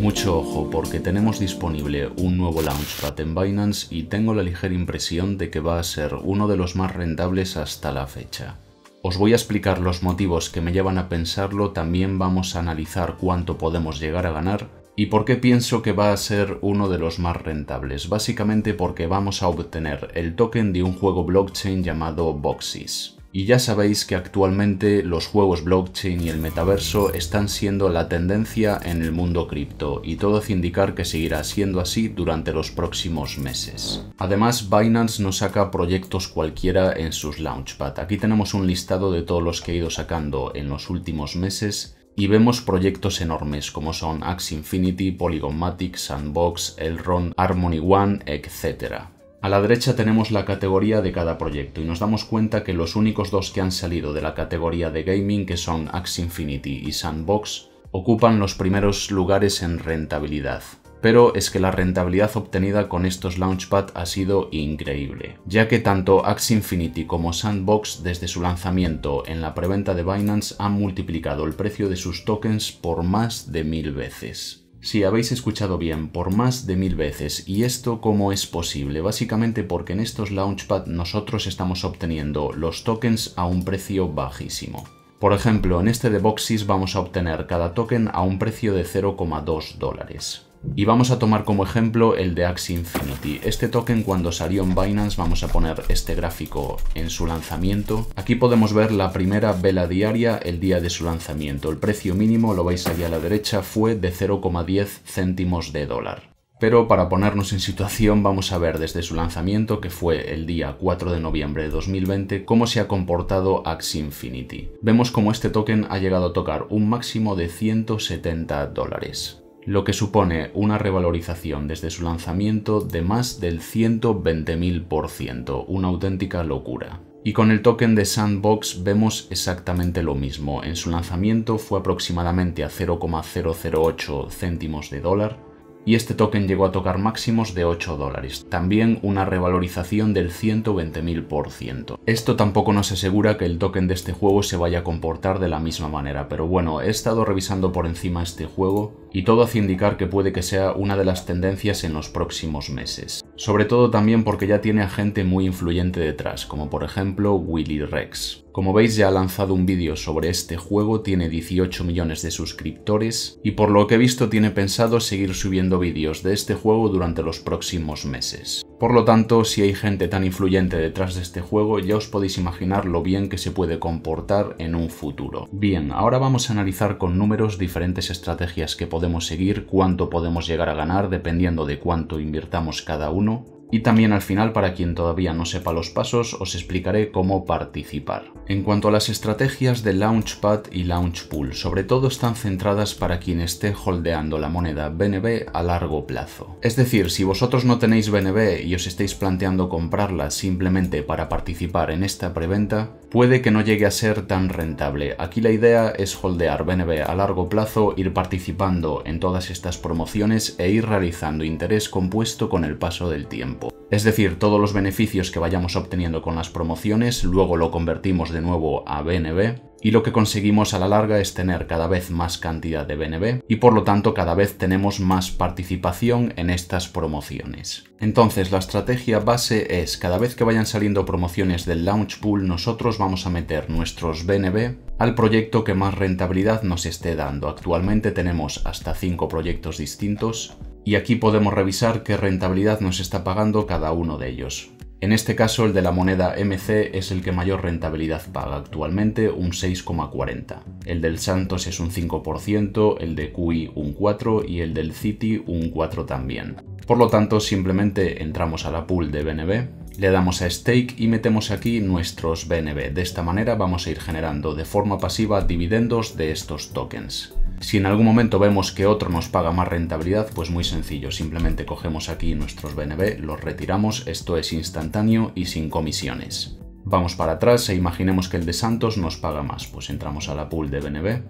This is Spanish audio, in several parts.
Mucho ojo porque tenemos disponible un nuevo Launchpad en Binance y tengo la ligera impresión de que va a ser uno de los más rentables hasta la fecha. Os voy a explicar los motivos que me llevan a pensarlo, también vamos a analizar cuánto podemos llegar a ganar y por qué pienso que va a ser uno de los más rentables, básicamente porque vamos a obtener el token de un juego blockchain llamado Boxys. Y ya sabéis que actualmente los juegos blockchain y el metaverso están siendo la tendencia en el mundo cripto y todo hace indicar que seguirá siendo así durante los próximos meses. Además, Binance no saca proyectos cualquiera en sus launchpad. Aquí tenemos un listado de todos los que ha ido sacando en los últimos meses y vemos proyectos enormes como son Axe Infinity, Polygonmatic, Sandbox, Elrond, Harmony One, etc. A la derecha tenemos la categoría de cada proyecto y nos damos cuenta que los únicos dos que han salido de la categoría de gaming, que son Axe Infinity y Sandbox, ocupan los primeros lugares en rentabilidad. Pero es que la rentabilidad obtenida con estos Launchpad ha sido increíble, ya que tanto Axe Infinity como Sandbox desde su lanzamiento en la preventa de Binance han multiplicado el precio de sus tokens por más de mil veces. Si habéis escuchado bien, por más de mil veces. ¿Y esto cómo es posible? Básicamente porque en estos Launchpad nosotros estamos obteniendo los tokens a un precio bajísimo. Por ejemplo, en este de Boxys vamos a obtener cada token a un precio de 0,2 dólares. Y vamos a tomar como ejemplo el de Axie Infinity. Este token cuando salió en Binance, vamos a poner este gráfico en su lanzamiento. Aquí podemos ver la primera vela diaria el día de su lanzamiento. El precio mínimo, lo veis ahí a la derecha, fue de 0,10 céntimos de dólar. Pero para ponernos en situación vamos a ver desde su lanzamiento, que fue el día 4 de noviembre de 2020, cómo se ha comportado Axie Infinity. Vemos cómo este token ha llegado a tocar un máximo de 170 dólares lo que supone una revalorización desde su lanzamiento de más del 120.000%, una auténtica locura. Y con el token de Sandbox vemos exactamente lo mismo. En su lanzamiento fue aproximadamente a 0,008 céntimos de dólar y este token llegó a tocar máximos de 8 dólares, también una revalorización del 120.000%. Esto tampoco nos asegura que el token de este juego se vaya a comportar de la misma manera, pero bueno, he estado revisando por encima este juego y todo hace indicar que puede que sea una de las tendencias en los próximos meses. Sobre todo también porque ya tiene a gente muy influyente detrás, como por ejemplo Willy Rex. Como veis ya ha lanzado un vídeo sobre este juego, tiene 18 millones de suscriptores y por lo que he visto tiene pensado seguir subiendo vídeos de este juego durante los próximos meses. Por lo tanto, si hay gente tan influyente detrás de este juego, ya os podéis imaginar lo bien que se puede comportar en un futuro. Bien, ahora vamos a analizar con números diferentes estrategias que podemos seguir, cuánto podemos llegar a ganar dependiendo de cuánto invirtamos cada uno, y también al final, para quien todavía no sepa los pasos, os explicaré cómo participar. En cuanto a las estrategias de Launchpad y Launchpool, sobre todo están centradas para quien esté holdeando la moneda BNB a largo plazo. Es decir, si vosotros no tenéis BNB y os estáis planteando comprarla simplemente para participar en esta preventa, puede que no llegue a ser tan rentable. Aquí la idea es holdear BNB a largo plazo, ir participando en todas estas promociones e ir realizando interés compuesto con el paso del tiempo. Es decir, todos los beneficios que vayamos obteniendo con las promociones, luego lo convertimos de nuevo a BNB y lo que conseguimos a la larga es tener cada vez más cantidad de BNB y por lo tanto cada vez tenemos más participación en estas promociones. Entonces la estrategia base es cada vez que vayan saliendo promociones del launch pool nosotros vamos a meter nuestros BNB al proyecto que más rentabilidad nos esté dando. Actualmente tenemos hasta 5 proyectos distintos y aquí podemos revisar qué rentabilidad nos está pagando cada uno de ellos. En este caso el de la moneda MC es el que mayor rentabilidad paga actualmente, un 6,40. El del Santos es un 5%, el de QI un 4% y el del City un 4% también. Por lo tanto, simplemente entramos a la pool de BNB, le damos a stake y metemos aquí nuestros BNB. De esta manera vamos a ir generando de forma pasiva dividendos de estos tokens. Si en algún momento vemos que otro nos paga más rentabilidad, pues muy sencillo, simplemente cogemos aquí nuestros BNB, los retiramos, esto es instantáneo y sin comisiones. Vamos para atrás e imaginemos que el de Santos nos paga más, pues entramos a la pool de BNB,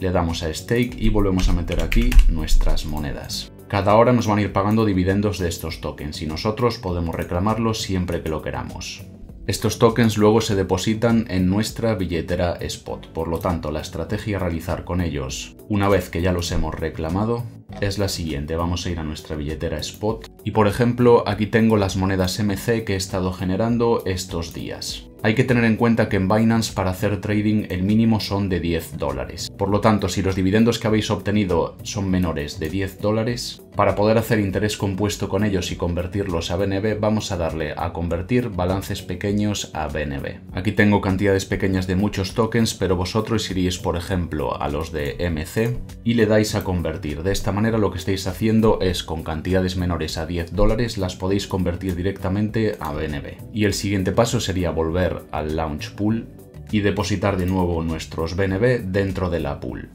le damos a stake y volvemos a meter aquí nuestras monedas. Cada hora nos van a ir pagando dividendos de estos tokens y nosotros podemos reclamarlos siempre que lo queramos. Estos tokens luego se depositan en nuestra billetera spot, por lo tanto la estrategia a realizar con ellos, una vez que ya los hemos reclamado, es la siguiente. Vamos a ir a nuestra billetera spot y por ejemplo aquí tengo las monedas MC que he estado generando estos días. Hay que tener en cuenta que en Binance para hacer trading el mínimo son de 10 dólares. Por lo tanto, si los dividendos que habéis obtenido son menores de 10 dólares, para poder hacer interés compuesto con ellos y convertirlos a BNB, vamos a darle a convertir balances pequeños a BNB. Aquí tengo cantidades pequeñas de muchos tokens, pero vosotros iríais, por ejemplo, a los de MC y le dais a convertir. De esta manera lo que estáis haciendo es con cantidades menores a 10 dólares las podéis convertir directamente a BNB. Y el siguiente paso sería volver al launch pool y depositar de nuevo nuestros BNB dentro de la pool.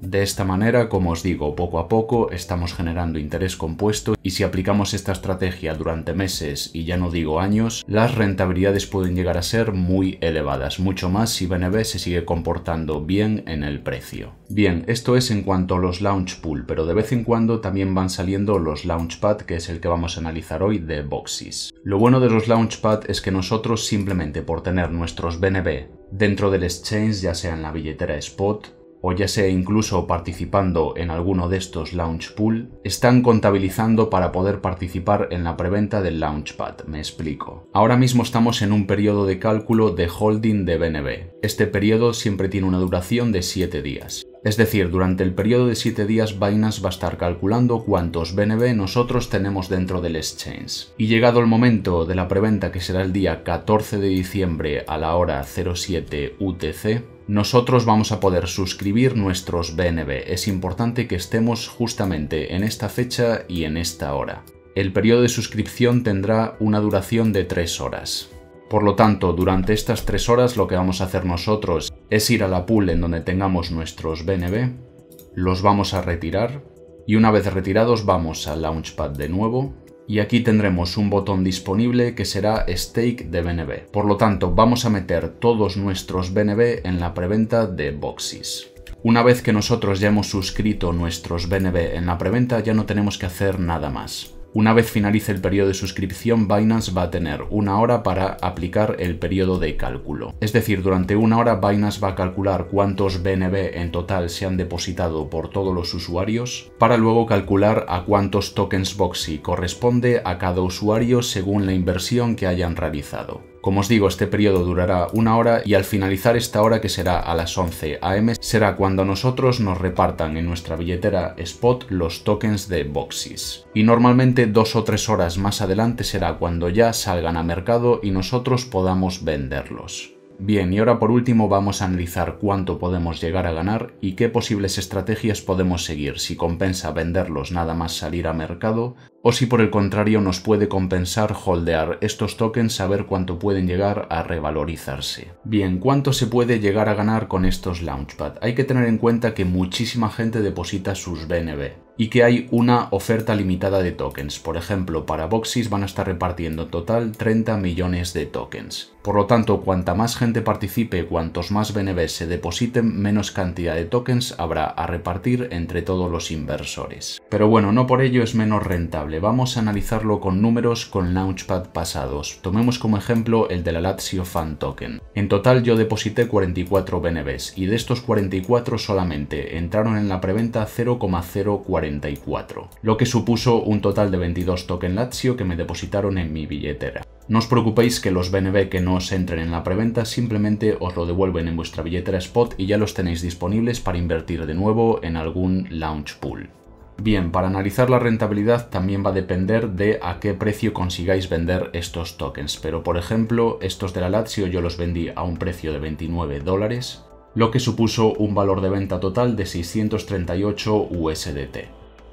De esta manera, como os digo, poco a poco estamos generando interés compuesto y si aplicamos esta estrategia durante meses y ya no digo años, las rentabilidades pueden llegar a ser muy elevadas, mucho más si BNB se sigue comportando bien en el precio. Bien, esto es en cuanto a los launch pool, pero de vez en cuando también van saliendo los launchpad, que es el que vamos a analizar hoy de Boxis. Lo bueno de los launchpad es que nosotros simplemente por tener nuestros BNB dentro del exchange, ya sea en la billetera spot, o ya sea incluso participando en alguno de estos launch pool, están contabilizando para poder participar en la preventa del Launchpad, me explico. Ahora mismo estamos en un periodo de cálculo de holding de BNB. Este periodo siempre tiene una duración de 7 días. Es decir, durante el periodo de 7 días Binance va a estar calculando cuántos BNB nosotros tenemos dentro del exchange. Y llegado el momento de la preventa que será el día 14 de diciembre a la hora 07 UTC, nosotros vamos a poder suscribir nuestros BNB. Es importante que estemos justamente en esta fecha y en esta hora. El periodo de suscripción tendrá una duración de 3 horas. Por lo tanto, durante estas 3 horas lo que vamos a hacer nosotros es ir a la pool en donde tengamos nuestros BNB, los vamos a retirar y una vez retirados vamos al Launchpad de nuevo, y aquí tendremos un botón disponible que será Stake de BNB. Por lo tanto, vamos a meter todos nuestros BNB en la preventa de Boxes. Una vez que nosotros ya hemos suscrito nuestros BNB en la preventa, ya no tenemos que hacer nada más. Una vez finalice el periodo de suscripción, Binance va a tener una hora para aplicar el periodo de cálculo. Es decir, durante una hora Binance va a calcular cuántos BNB en total se han depositado por todos los usuarios, para luego calcular a cuántos tokens Boxy corresponde a cada usuario según la inversión que hayan realizado. Como os digo, este periodo durará una hora y al finalizar esta hora, que será a las 11 am, será cuando nosotros nos repartan en nuestra billetera spot los tokens de boxes. Y normalmente dos o tres horas más adelante será cuando ya salgan a mercado y nosotros podamos venderlos. Bien, y ahora por último vamos a analizar cuánto podemos llegar a ganar y qué posibles estrategias podemos seguir, si compensa venderlos nada más salir a mercado, o si por el contrario nos puede compensar holdear estos tokens a ver cuánto pueden llegar a revalorizarse. Bien, ¿cuánto se puede llegar a ganar con estos Launchpad? Hay que tener en cuenta que muchísima gente deposita sus BNB, y que hay una oferta limitada de tokens. Por ejemplo, para Boxys van a estar repartiendo en total 30 millones de tokens. Por lo tanto, cuanta más gente participe, cuantos más BNB se depositen, menos cantidad de tokens habrá a repartir entre todos los inversores. Pero bueno, no por ello es menos rentable. Vamos a analizarlo con números con Launchpad pasados. Tomemos como ejemplo el de la Lazio Fan Token. En total yo deposité 44 BNBs y de estos 44 solamente entraron en la preventa 0,040 lo que supuso un total de 22 tokens Lazio que me depositaron en mi billetera. No os preocupéis que los BNB que no os entren en la preventa simplemente os lo devuelven en vuestra billetera spot y ya los tenéis disponibles para invertir de nuevo en algún launch pool. Bien, para analizar la rentabilidad también va a depender de a qué precio consigáis vender estos tokens, pero por ejemplo, estos de la Lazio yo los vendí a un precio de 29 dólares, lo que supuso un valor de venta total de 638 USDT.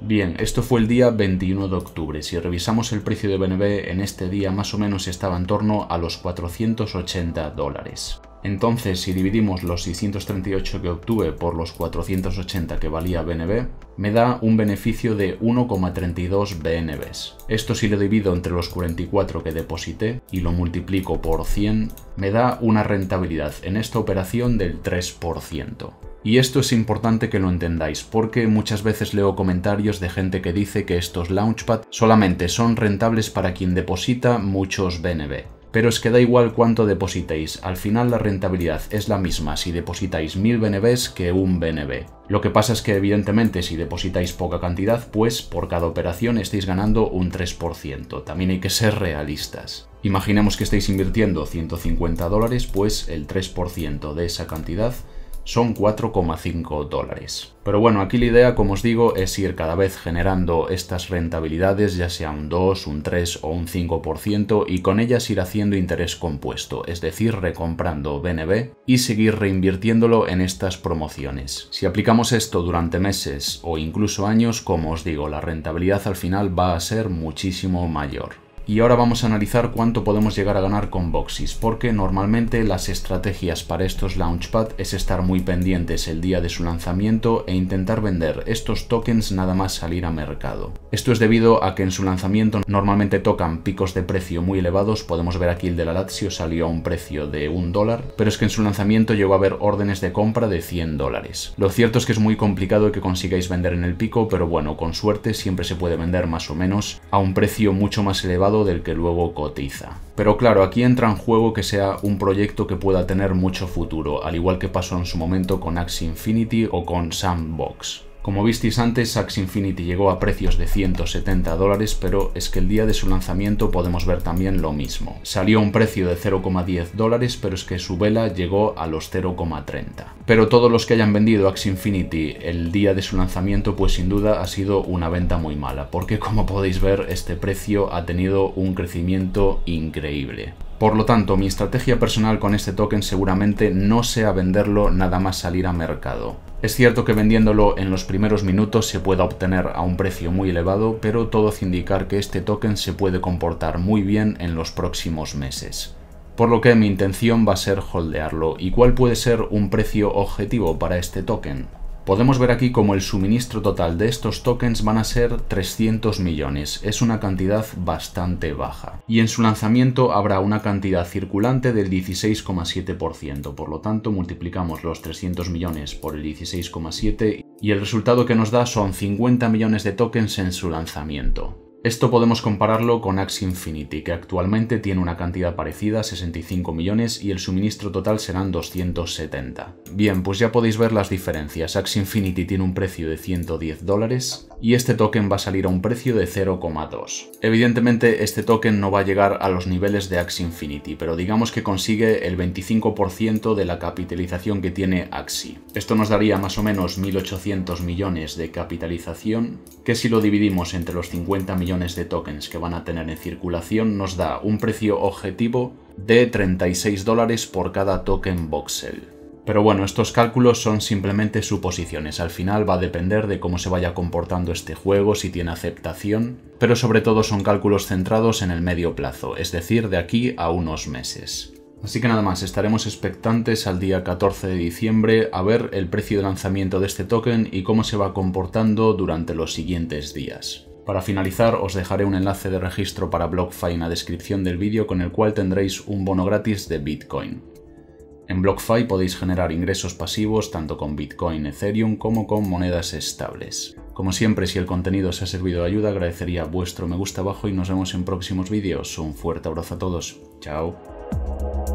Bien, esto fue el día 21 de octubre. Si revisamos el precio de BNB en este día más o menos estaba en torno a los 480 dólares. Entonces, si dividimos los 638 que obtuve por los 480 que valía BNB, me da un beneficio de 1,32 BNBs. Esto si lo divido entre los 44 que deposité y lo multiplico por 100, me da una rentabilidad en esta operación del 3%. Y esto es importante que lo entendáis, porque muchas veces leo comentarios de gente que dice que estos Launchpad solamente son rentables para quien deposita muchos BNB pero es que da igual cuánto depositéis, al final la rentabilidad es la misma si depositáis 1000 BNBs que un BNB. Lo que pasa es que evidentemente si depositáis poca cantidad, pues por cada operación estáis ganando un 3%, también hay que ser realistas. Imaginemos que estáis invirtiendo 150 dólares, pues el 3% de esa cantidad son 4,5 dólares. Pero bueno, aquí la idea, como os digo, es ir cada vez generando estas rentabilidades, ya sea un 2, un 3 o un 5%, y con ellas ir haciendo interés compuesto, es decir, recomprando BNB y seguir reinvirtiéndolo en estas promociones. Si aplicamos esto durante meses o incluso años, como os digo, la rentabilidad al final va a ser muchísimo mayor. Y ahora vamos a analizar cuánto podemos llegar a ganar con boxes, porque normalmente las estrategias para estos Launchpad es estar muy pendientes el día de su lanzamiento e intentar vender estos tokens nada más salir a mercado. Esto es debido a que en su lanzamiento normalmente tocan picos de precio muy elevados, podemos ver aquí el de la Lazio salió a un precio de un dólar, pero es que en su lanzamiento llegó a haber órdenes de compra de 100 dólares. Lo cierto es que es muy complicado que consigáis vender en el pico, pero bueno, con suerte siempre se puede vender más o menos a un precio mucho más elevado del que luego cotiza. Pero claro, aquí entra en juego que sea un proyecto que pueda tener mucho futuro, al igual que pasó en su momento con Axe Infinity o con Sandbox. Como visteis antes, Sax Infinity llegó a precios de 170 dólares, pero es que el día de su lanzamiento podemos ver también lo mismo. Salió a un precio de 0,10 dólares, pero es que su vela llegó a los 0,30. Pero todos los que hayan vendido Axe Infinity el día de su lanzamiento, pues sin duda ha sido una venta muy mala, porque como podéis ver, este precio ha tenido un crecimiento increíble. Por lo tanto, mi estrategia personal con este token seguramente no sea venderlo nada más salir a mercado. Es cierto que vendiéndolo en los primeros minutos se pueda obtener a un precio muy elevado, pero todo hace indicar que este token se puede comportar muy bien en los próximos meses. Por lo que mi intención va a ser holdearlo. ¿Y cuál puede ser un precio objetivo para este token? Podemos ver aquí como el suministro total de estos tokens van a ser 300 millones, es una cantidad bastante baja. Y en su lanzamiento habrá una cantidad circulante del 16,7%, por lo tanto multiplicamos los 300 millones por el 16,7 y el resultado que nos da son 50 millones de tokens en su lanzamiento. Esto podemos compararlo con Axie Infinity, que actualmente tiene una cantidad parecida, 65 millones, y el suministro total serán 270. Bien, pues ya podéis ver las diferencias. Axie Infinity tiene un precio de 110 dólares y este token va a salir a un precio de 0,2. Evidentemente este token no va a llegar a los niveles de Axie Infinity, pero digamos que consigue el 25% de la capitalización que tiene Axie. Esto nos daría más o menos 1.800 millones de capitalización, que si lo dividimos entre los 50 millones de tokens que van a tener en circulación nos da un precio objetivo de 36 dólares por cada token voxel. Pero bueno, estos cálculos son simplemente suposiciones, al final va a depender de cómo se vaya comportando este juego, si tiene aceptación, pero sobre todo son cálculos centrados en el medio plazo, es decir, de aquí a unos meses. Así que nada más, estaremos expectantes al día 14 de diciembre a ver el precio de lanzamiento de este token y cómo se va comportando durante los siguientes días. Para finalizar os dejaré un enlace de registro para BlockFi en la descripción del vídeo con el cual tendréis un bono gratis de Bitcoin. En BlockFi podéis generar ingresos pasivos tanto con Bitcoin, Ethereum como con monedas estables. Como siempre, si el contenido os ha servido de ayuda, agradecería vuestro me gusta abajo y nos vemos en próximos vídeos. Un fuerte abrazo a todos. Chao.